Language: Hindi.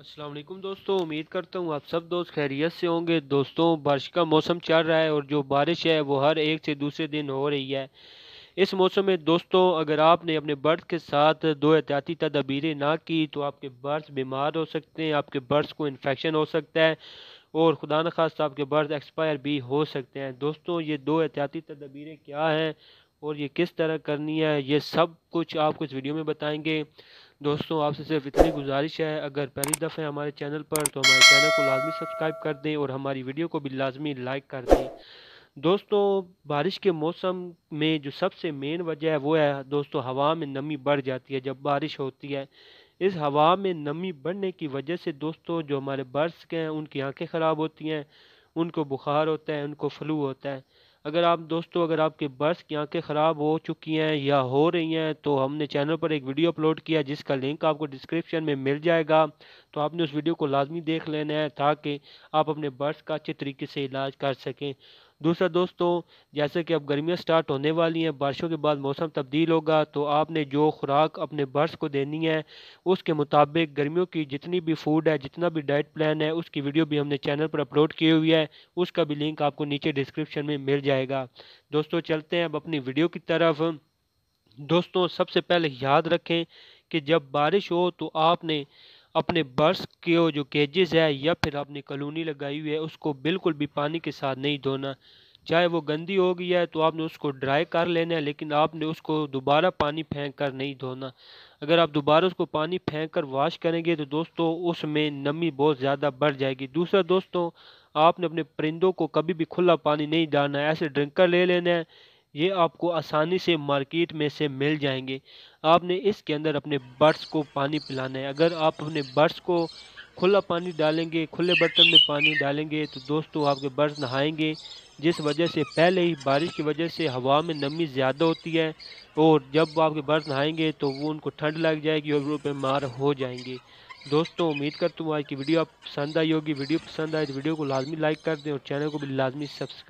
असलम दोस्तों उम्मीद करता हूँ आप सब दोस्त खैरियत से होंगे दोस्तों बारिश का मौसम चल रहा है और जो बारिश है वो हर एक से दूसरे दिन हो रही है इस मौसम में दोस्तों अगर आपने अपने बर्ड्स के साथ दो एहतियाती तदाबीरें ना की तो आपके बर्ड्स बीमार हो सकते हैं आपके बर्ड्स को इन्फेक्शन हो सकता है और खुदा न खास आपके बर्ड्स एक्सपायर भी हो सकते हैं दोस्तों ये दो एहतियाती तदाबीरें क्या हैं और ये किस तरह करनी है ये सब कुछ आपको इस वीडियो में बताएंगे दोस्तों आपसे सिर्फ इतनी गुजारिश है अगर पहली दफ़े हमारे चैनल पर तो हमारे चैनल को लाजमी सब्सक्राइब कर दें और हमारी वीडियो को भी लाजमी लाइक कर दें दोस्तों बारिश के मौसम में जो सबसे मेन वजह है वो है दोस्तों हवा में नमी बढ़ जाती है जब बारिश होती है इस हवा में नमी बढ़ने की वजह से दोस्तों जो हमारे बर्ड्स के हैं उनकी आंखें ख़राब होती हैं उनको बुखार होता है उनको फ्लू होता है अगर आप दोस्तों अगर आपके बर्स की आंखें ख़राब हो चुकी हैं या हो रही हैं तो हमने चैनल पर एक वीडियो अपलोड किया जिसका लिंक आपको डिस्क्रिप्शन में मिल जाएगा तो आपने उस वीडियो को लाजमी देख लेना है ताकि आप अपने बर्स का अच्छे तरीके से इलाज कर सकें दूसरा दोस्तों जैसे कि अब गर्मियाँ स्टार्ट होने वाली हैं बारिशों के बाद मौसम तब्दील होगा तो आपने जो खुराक अपने बर्ड्स को देनी है उसके मुताबिक गर्मियों की जितनी भी फूड है जितना भी डाइट प्लान है उसकी वीडियो भी हमने चैनल पर अपलोड की हुई है उसका भी लिंक आपको नीचे डिस्क्रिप्शन में मिल जाएगा दोस्तों चलते हैं अब अपनी वीडियो की तरफ दोस्तों सबसे पहले याद रखें कि जब बारिश हो तो आपने अपने बर्स के जो केजेस है या फिर आपने कलोनी लगाई हुई है उसको बिल्कुल भी पानी के साथ नहीं धोना चाहे वो गंदी हो गई है तो आपने उसको ड्राई कर लेना है लेकिन आपने उसको दोबारा पानी फेंक कर नहीं धोना अगर आप दोबारा उसको पानी फेंक कर वाश करेंगे तो दोस्तों उसमें नमी बहुत ज़्यादा बढ़ जाएगी दूसरा दोस्तों आपने अपने परिंदों को कभी भी खुला पानी नहीं डालना है ऐसे ड्रिंकर ले लेना है ये आपको आसानी से मार्केट में से मिल जाएंगे आपने इसके अंदर अपने बर्ड्स को पानी पिलाना है अगर आप अपने बर्ड्स को खुला पानी डालेंगे खुले बर्तन में पानी डालेंगे तो दोस्तों आपके बर्ड्स नहाएंगे जिस वजह से पहले ही बारिश की वजह से हवा में नमी ज़्यादा होती है और जब आपके बर्ड्स नहाएंगे तो वो उनको ठंड लग जाएगी और वो बीमार हो जाएंगे दोस्तों उम्मीद करता हूँ आज की वीडियो आप पसंद आई होगी वीडियो पसंद आए तो वीडियो को लाजमी लाइक कर दें और चैनल को भी लाजमी सब्सक्राइब